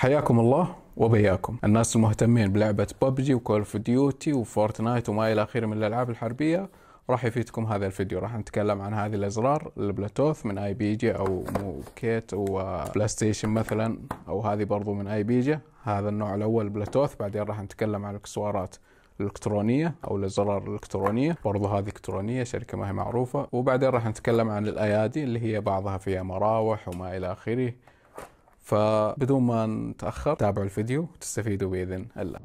حياكم الله وبياكم الناس المهتمين بلعبة ببجي وكول اوف ديوتي وفورتنايت وما إلى آخره من الألعاب الحربية راح يفيدكم هذا الفيديو راح نتكلم عن هذه الأزرار البلاتوث من اي بيجا أو موكيت وبلاي ستيشن مثلا أو هذه برضو من اي بيجا هذا النوع الأول البلاتوث بعدين راح نتكلم عن الإكسوارات الالكترونيه او الازرار الالكترونيه برضو هذه الكترونيه شركه ما هي معروفه وبعدين راح نتكلم عن الايادي اللي هي بعضها فيها مراوح وما الى اخره فبدون ما نتاخر تابعوا الفيديو وتستفيدوا باذن الله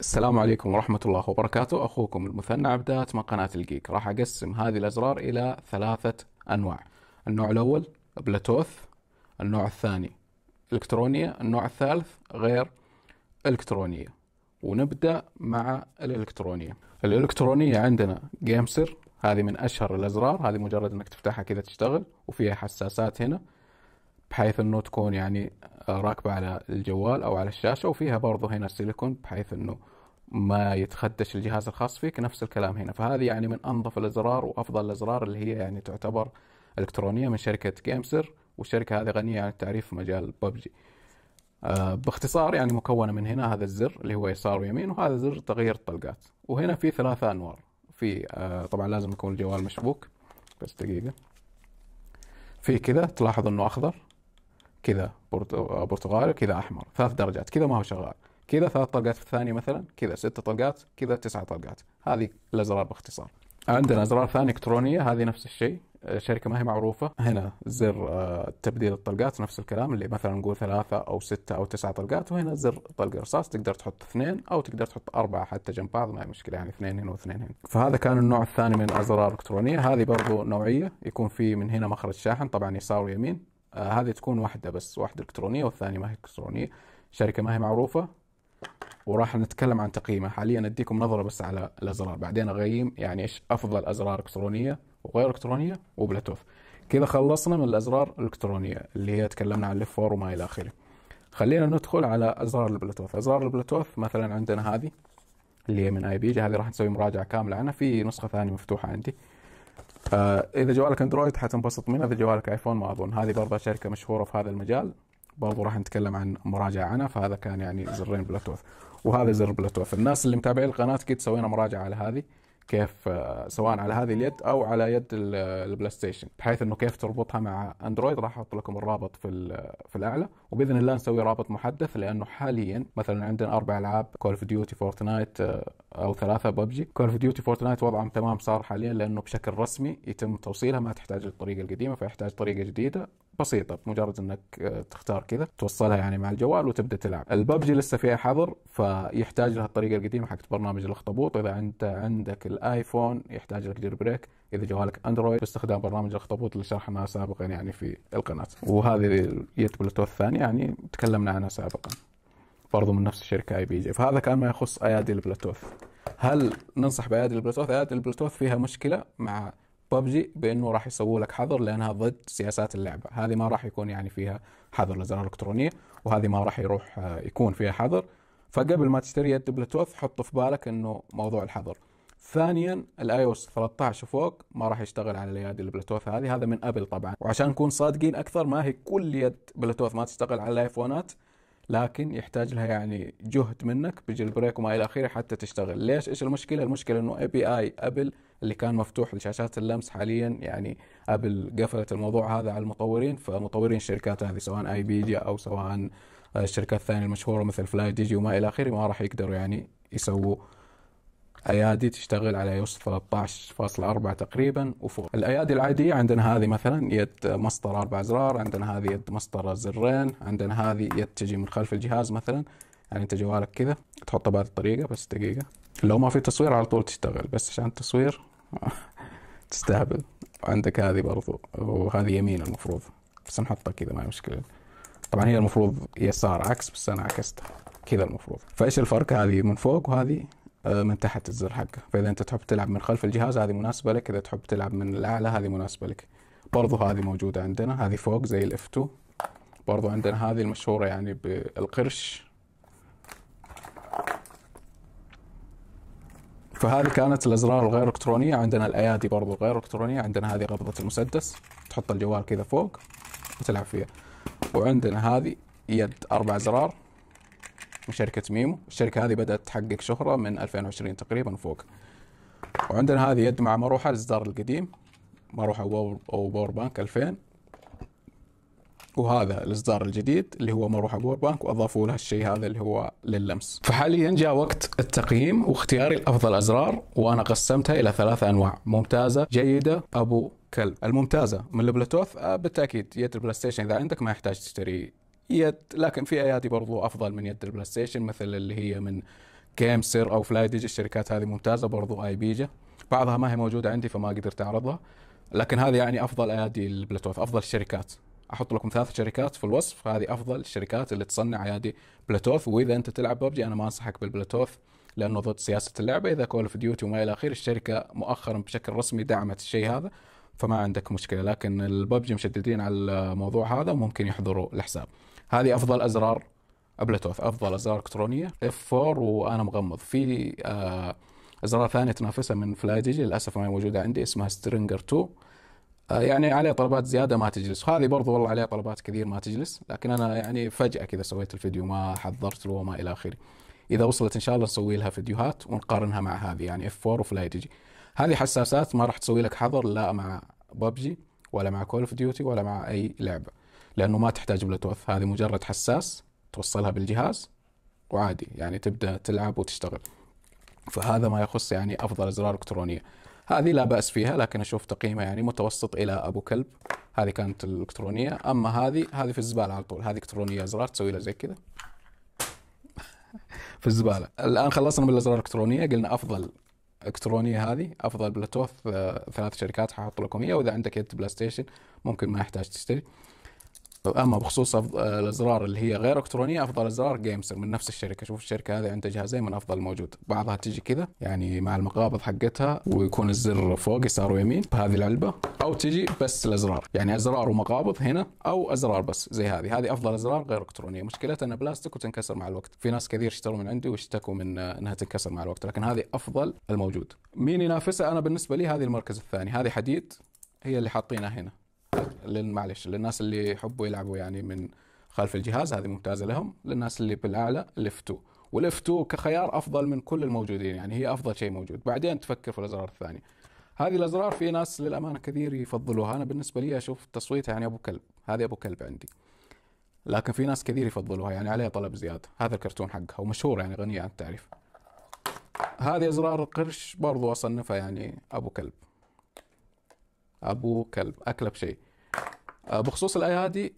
السلام عليكم ورحمة الله وبركاته أخوكم المثنى عبدات من قناة الجيك راح أقسم هذه الأزرار إلى ثلاثة أنواع النوع الأول بلاتوث النوع الثاني إلكترونية النوع الثالث غير إلكترونية ونبدأ مع الإلكترونية الالكترونيه عندنا جيمسر هذه من اشهر الازرار هذه مجرد انك تفتحها كذا تشتغل وفيها حساسات هنا بحيث انه تكون يعني آه، راكبه على الجوال او على الشاشه وفيها برضه هنا سيليكون بحيث انه ما يتخدش الجهاز الخاص فيك نفس الكلام هنا فهذه يعني من انظف الازرار وافضل الازرار اللي هي يعني تعتبر الكترونيه من شركه جيمسر والشركه هذه غنيه عن التعريف في مجال ببجي آه، باختصار يعني مكونه من هنا هذا الزر اللي هو يسار ويمين وهذا زر تغيير الطلقات وهنا في ثلاثه انوار في آه، طبعا لازم يكون الجوال مشبوك بس دقيقه في كذا تلاحظ انه اخضر كذا آه، برتقالي كذا احمر ثلاث درجات كذا ما هو شغال كذا ثلاث طلقات في الثانيه مثلا كذا ست طلقات كذا تسع طلقات هذه الازرار باختصار عندنا أزرار ثانية إلكترونية هذه نفس الشيء شركة ما هي معروفة هنا زر آه، تبديل الطلقات نفس الكلام اللي مثلا نقول ثلاثة أو ستة أو تسعة طلقات وهنا زر طلق رصاص تقدر تحط اثنين أو تقدر تحط أربعة حتى جنب بعض ما هي مشكلة يعني اثنين هنا واثنين هنا فهذا كان النوع الثاني من الأزرار الإلكترونية هذه برضو نوعية يكون في من هنا مخرج شاحن طبعا يسار ويمين آه، هذه تكون واحدة بس واحدة إلكترونية والثانية ما هي إلكترونية شركة ما هي معروفة وراح نتكلم عن تقييمه حاليا اديكم نظره بس على الازرار بعدين اقيم يعني ايش افضل ازرار الكترونيه وغير الكترونيه وبلوتوث كذا خلصنا من الازرار الالكترونيه اللي هي تكلمنا عن الاف وما الى اخره خلينا ندخل على ازرار البلوتوث ازرار البلوتوث مثلا عندنا هذه اللي هي من اي بي جي هذه راح نسوي مراجعه كامله عنها في نسخه ثانيه مفتوحه عندي آه اذا جوالك اندرويد حتنبسط منها اذا جوالك ايفون ما اظن هذه برضه شركه مشهوره في هذا المجال برضو راح نتكلم عن مراجعه عنها فهذا كان يعني زرين بلوتوث وهذا زر بلوتوث الناس اللي متابعين القناه اكيد سوينا مراجعه على هذه كيف آه، سواء على هذه اليد او على يد آه، البلاي ستيشن بحيث انه كيف تربطها مع اندرويد راح احط لكم الرابط في آه، في الاعلى وباذن الله نسوي رابط محدث لانه حاليا مثلا عندنا اربع العاب كول اوف ديوتي فورتنايت او ثلاثه ببجي كول اوف ديوتي فورتنايت وضعهم تمام صار حاليا لانه بشكل رسمي يتم توصيلها ما تحتاج الطريقه القديمه فيحتاج طريقه جديده بسيطه بمجرد انك آه، تختار كذا توصلها يعني مع الجوال وتبدا تلعب الببجي لسه فيها حظر فيحتاج لها الطريقه القديمه حقت برنامج الاخطبوط اذا انت عندك الايفون يحتاج لك جير بريك اذا جوالك اندرويد باستخدام برنامج الاخطبوط اللي شرحناه سابقا يعني في القناه وهذه اليد بلوتوث الثانيه يعني تكلمنا عنها سابقا برضو من نفس الشركه اي بي جي فهذا كان ما يخص ايادي البلوتوث هل ننصح بايادي البلوتوث؟ ايادي البلوتوث فيها مشكله مع ببجي بانه راح يسووا لك حظر لانها ضد سياسات اللعبه هذه ما راح يكون يعني فيها حظر للزرار الالكترونيه وهذه ما راح يروح آه، يكون فيها حظر فقبل ما تشتري يد بلوتوث حط في بالك انه موضوع الحظر ثانيا الاي او اس 13 وفوق ما راح يشتغل على الايادي البلوتوث هذه هذا من ابل طبعا وعشان نكون صادقين اكثر ما هي كل يد بلوتوث ما تشتغل على الايفونات لكن يحتاج لها يعني جهد منك بجلبريك وما الى اخره حتى تشتغل ليش ايش المشكله المشكله انه اي بي اي ابل اللي كان مفتوح لشاشات اللمس حاليا يعني ابل قفلت الموضوع هذا على المطورين فمطورين الشركات هذه سواء اي بيديا او سواء الشركات الثانيه المشهوره مثل فلاي ديجي وما الى اخره ما راح يقدروا يعني يسووا ايادي تشتغل على يوس 13.4 تقريبا وفوق الايادي العاديه عندنا هذه مثلا يد مسطر اربع ازرار عندنا هذه يد مسطر زرين عندنا هذه يد تجي من خلف الجهاز مثلا يعني انت جوالك كده تحطه بهذه الطريقه بس دقيقه لو ما في تصوير على طول تشتغل بس عشان التصوير تستهبل عندك هذه برضو وهذه يمين المفروض بس نحطها كذا ما هي مشكله طبعا هي المفروض يسار عكس بس انا عكستها كذا المفروض فايش الفرق هذه من فوق وهذه آه، من تحت الزر حقه فاذا انت تحب تلعب من خلف الجهاز هذه مناسبه لك اذا تحب تلعب من الاعلى هذه مناسبه لك برضو هذه موجوده عندنا هذه فوق زي الاف 2 برضو عندنا هذه المشهوره يعني بالقرش فهذه كانت الازرار الغير الكترونيه عندنا الايادي برضو غير الكترونيه عندنا هذه قبضه المسدس تحط الجوال كذا فوق وتلعب فيها وعندنا هذه يد اربع ازرار من شركه ميمو الشركه هذه بدات تحقق شهره من 2020 تقريبا فوق وعندنا هذه يد مع مروحه الاصدار القديم مروحه او باور بانك 2000 وهذا الاصدار الجديد اللي هو مروحه باور بانك واضافوا له الشيء هذا اللي هو لللمس. فحاليا جاء وقت التقييم واختياري لافضل ازرار وانا قسمتها الى ثلاثة انواع ممتازه، جيده، ابو كلب. الممتازه من البلوتوث آه، بالتاكيد يد البلاي ستيشن اذا عندك ما يحتاج تشتري يد لكن في ايادي برضو افضل من يد البلاي ستيشن مثل اللي هي من جيمسر او فلاي ديج الشركات هذه ممتازه برضو اي بيجا بعضها ما هي موجوده عندي فما قدرت اعرضها لكن هذه يعني افضل ايادي البلوتوث افضل الشركات احط لكم ثلاث شركات في الوصف هذه افضل الشركات اللي تصنع ايادي بلاتوث واذا انت تلعب ببجي انا ما انصحك بالبلاتوث لانه ضد سياسه اللعبه اذا كول اوف ديوتي وما الى اخره الشركه مؤخرا بشكل رسمي دعمت الشيء هذا فما عندك مشكله لكن الببجي مشددين على الموضوع هذا وممكن يحضروا الحساب هذه افضل ازرار بلاتوث افضل ازرار الكترونيه اف 4 وانا مغمض في آه، ازرار ثانيه تنافسها من ديجي للاسف ما هي موجوده عندي اسمها سترينجر 2 آه، يعني عليه طلبات زياده ما تجلس هذه برضو والله عليه طلبات كثير ما تجلس لكن انا يعني فجاه كذا سويت الفيديو ما حضرت له وما الى اخره اذا وصلت ان شاء الله نسوي لها فيديوهات ونقارنها مع هذه يعني اف 4 وفلاي تجي هذه حساسات ما راح تسوي لك حظر لا مع ببجي ولا مع كول اوف ديوتي ولا مع اي لعبه لانه ما تحتاج بلوتوث هذه مجرد حساس توصلها بالجهاز وعادي يعني تبدا تلعب وتشتغل فهذا ما يخص يعني افضل ازرار الكترونيه هذه لا باس فيها لكن اشوف تقييمها يعني متوسط الى ابو كلب هذه كانت الالكترونيه اما هذه هذه في الزباله على طول هذه الكترونيه ازرار تسوي لها زي كذا في الزباله الان خلصنا من الازرار الالكترونيه قلنا افضل الكترونيه هذه افضل بلوتوث آه، ثلاث شركات ححط لكم اياها واذا عندك يد بلاي ستيشن ممكن ما يحتاج تشتري اما بخصوص الازرار اللي هي غير الكترونيه افضل ازرار جيمسر من نفس الشركه شوف الشركه هذه عندها جهازين من افضل الموجود بعضها تجي كذا يعني مع المقابض حقتها ويكون الزر فوق يسار ويمين بهذه العلبه او تجي بس الازرار يعني ازرار ومقابض هنا او ازرار بس زي هذه هذه افضل ازرار غير الكترونيه مشكلتها انها بلاستيك وتنكسر مع الوقت في ناس كثير اشتروا من عندي واشتكوا من انها تنكسر مع الوقت لكن هذه افضل الموجود مين ينافسها انا بالنسبه لي هذه المركز الثاني هذه حديد هي اللي حاطينها هنا لان معلش للناس اللي يحبوا يلعبوا يعني من خلف الجهاز هذه ممتازه لهم للناس اللي بالاعلى الاف 2 والاف 2 كخيار افضل من كل الموجودين يعني هي افضل شيء موجود بعدين تفكر في الازرار الثانيه هذه الازرار في ناس للامانه كثير يفضلوها انا بالنسبه لي اشوف تصويتها يعني ابو كلب هذه ابو كلب عندي لكن في ناس كثير يفضلوها يعني عليها طلب زياده هذا الكرتون حقها ومشهور يعني غنيه عن التعريف هذه ازرار القرش برضو اصنفها يعني ابو كلب ابو كلب اكلب شيء آه، بخصوص الايادي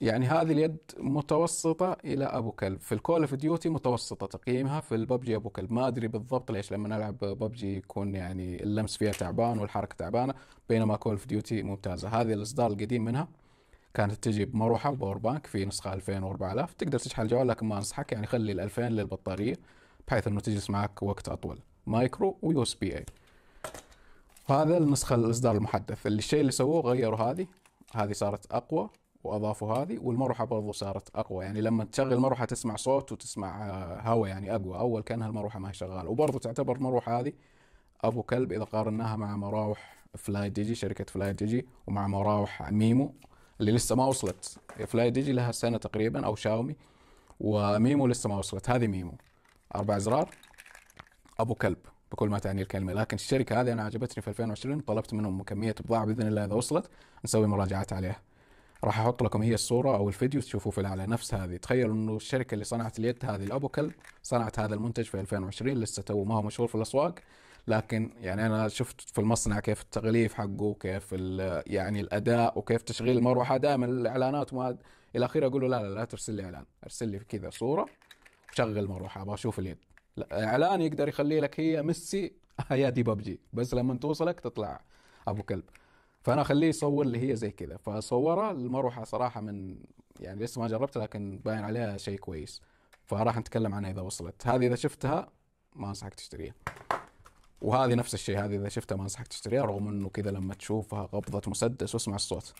يعني هذه اليد متوسطة إلى أبو كلب في الكول اوف ديوتي متوسطة تقييمها في الببجي أبو كلب ما أدري بالضبط ليش لما ألعب ببجي يكون يعني اللمس فيها تعبان والحركة تعبانة بينما كول اوف ديوتي ممتازة هذه الإصدار القديم منها كانت تجي بمروحة وباور بانك في نسخة 2000 و4000 تقدر تشحن الجوال لكن ما أنصحك يعني خلي ال 2000 للبطارية بحيث أنه تجلس معك وقت أطول مايكرو ويو اس بي اي هذا النسخة الإصدار المحدث اللي الشيء اللي سووه غيروا هذه هذه صارت اقوى واضافوا هذه والمروحه برضو صارت اقوى يعني لما تشغل مروحه تسمع صوت وتسمع آه، هواء يعني اقوى اول كانها المروحه ما هي شغاله وبرضو تعتبر المروحه هذه ابو كلب اذا قارناها مع مراوح فلاي ديجي شركه فلاي ديجي ومع مراوح ميمو اللي لسه ما وصلت فلاي ديجي لها سنه تقريبا او شاومي وميمو لسه ما وصلت هذه ميمو اربع ازرار ابو كلب بكل ما تعني الكلمه لكن الشركه هذه انا عجبتني في 2020 طلبت منهم كميه بضاعه باذن الله اذا وصلت نسوي مراجعات عليها راح احط لكم هي الصوره او الفيديو تشوفوه في الاعلى نفس هذه تخيلوا انه الشركه اللي صنعت اليد هذه الابوكل صنعت هذا المنتج في 2020 لسه تو ما هو مشهور في الاسواق لكن يعني انا شفت في المصنع كيف التغليف حقه وكيف يعني الاداء وكيف تشغيل المروحه دائما الاعلانات وما الى اخره اقول له لا لا لا ترسل لي اعلان ارسل لي كذا صوره وشغل المروحه ابغى اشوف اليد اعلان يقدر يخلي لك هي ميسي هي دي ببجي بس لما توصلك تطلع ابو كلب فانا اخليه يصور اللي هي زي كذا فصورها المروحه صراحه من يعني لسه ما جربتها لكن باين عليها شيء كويس فراح نتكلم عنها اذا وصلت هذه اذا شفتها ما انصحك تشتريها وهذه نفس الشيء هذه اذا شفتها ما انصحك تشتريها رغم انه كذا لما تشوفها قبضه مسدس واسمع الصوت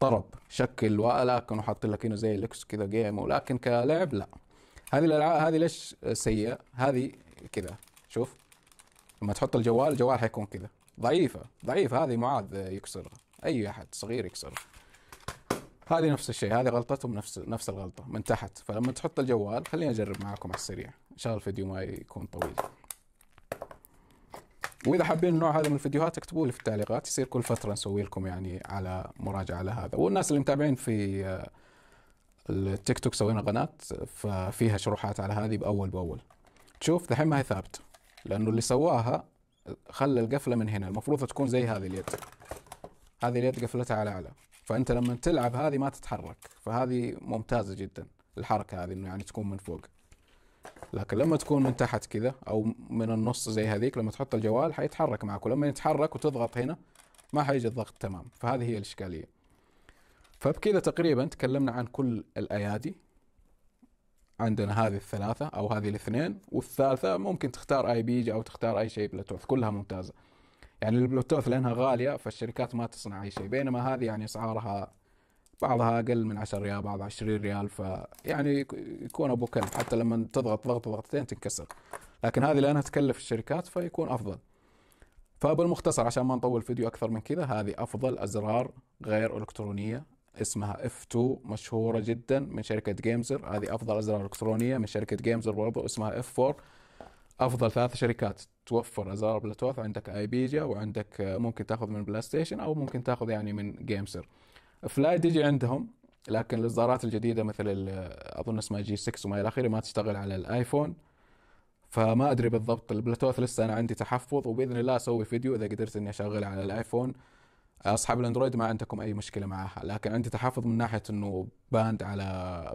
طرب شكل ولكن وحاط لك هنا زي الاكس كذا جيم ولكن كلعب لا هذه الالعاب هذه ليش سيئه؟ هذه كذا شوف لما تحط الجوال الجوال حيكون كذا ضعيفه ضعيفه هذه معاذ يكسرها اي احد صغير يكسرها هذه نفس الشيء هذه غلطتهم نفس نفس الغلطه من تحت فلما تحط الجوال خليني اجرب معاكم على السريع ان شاء الله الفيديو ما يكون طويل واذا حابين النوع هذا من الفيديوهات اكتبوا لي في التعليقات يصير كل فتره نسوي لكم يعني على مراجعه لهذا والناس اللي متابعين في التيك توك سوينا قناه ففيها شروحات على هذه باول باول تشوف دحين ما هي ثابته لانه اللي سواها خلى القفله من هنا المفروض تكون زي هذه اليد هذه اليد قفلتها على اعلى فانت لما تلعب هذه ما تتحرك فهذه ممتازه جدا الحركه هذه انه يعني تكون من فوق لكن لما تكون من تحت كذا او من النص زي هذيك لما تحط الجوال حيتحرك معك ولما يتحرك وتضغط هنا ما حيجي الضغط تمام فهذه هي الاشكاليه فبكذا تقريبا تكلمنا عن كل الايادي عندنا هذه الثلاثة أو هذه الاثنين والثالثة ممكن تختار اي بيج أو تختار أي شيء بلوتوث كلها ممتازة يعني البلوتوث لأنها غالية فالشركات ما تصنع أي شيء بينما هذه يعني أسعارها بعضها أقل من 10 ريال بعضها 20 ريال فيعني يكون أبو كلب حتى لما تضغط ضغط ضغطتين تنكسر لكن هذه لأنها تكلف الشركات فيكون أفضل فبالمختصر عشان ما نطول فيديو أكثر من كذا هذه أفضل أزرار غير إلكترونية اسمها اف 2 مشهوره جدا من شركه جيمزر هذه افضل ازرار الكترونيه من شركه جيمزر برضو اسمها اف 4 افضل ثلاث شركات توفر ازرار بلوتوث عندك ايبيجا وعندك آه، ممكن تاخذ من بلاي ستيشن او ممكن تاخذ يعني من جيمزر فلاي تجي عندهم لكن الاصدارات الجديده مثل آه، اظن اسمها جي 6 وما الى اخره ما تشتغل على الايفون فما ادري بالضبط البلوتوث لسه انا عندي تحفظ وباذن الله اسوي فيديو اذا قدرت اني اشغله على الايفون اصحاب الاندرويد ما عندكم اي مشكله معاها لكن عندي تحافظ من ناحيه انه باند على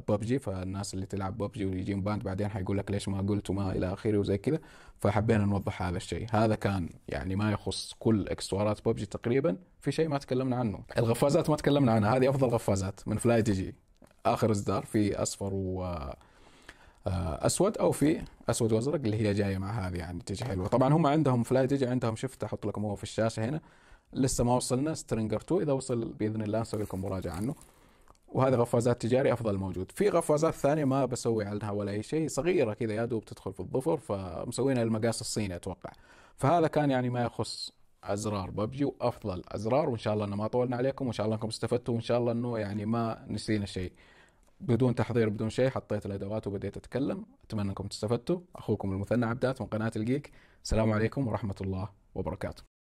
ببجي فالناس اللي تلعب ببجي ويجيهم باند بعدين حيقول لك ليش ما قلت وما الى اخره وزي كذا فحبينا نوضح هذا الشيء هذا كان يعني ما يخص كل اكسسوارات ببجي تقريبا في شيء ما تكلمنا عنه الغفازات ما تكلمنا عنها هذه افضل غفازات من فلاي جي اخر اصدار في اصفر و آه، اسود او في اسود وازرق اللي هي جايه مع هذه يعني تجي حلوه طبعا هم عندهم فلاي تجي عندهم شفت احط لكم هو في الشاشه هنا لسه ما وصلنا سترينجر 2 اذا وصل باذن الله نسوي لكم مراجعه عنه وهذا غفازات تجاري افضل موجود في غفازات ثانيه ما بسوي عنها ولا اي شيء صغيره كذا يا دوب تدخل في الظفر فمسوينها المقاس الصيني اتوقع فهذا كان يعني ما يخص ازرار ببجي وافضل ازرار وان شاء الله انه ما طولنا عليكم وان شاء الله انكم استفدتوا وان شاء الله انه يعني ما نسينا شيء بدون تحضير بدون شيء حطيت الادوات وبديت اتكلم اتمنى انكم استفدتوا اخوكم المثنى عبدات من قناه الجيك السلام عليكم ورحمه الله وبركاته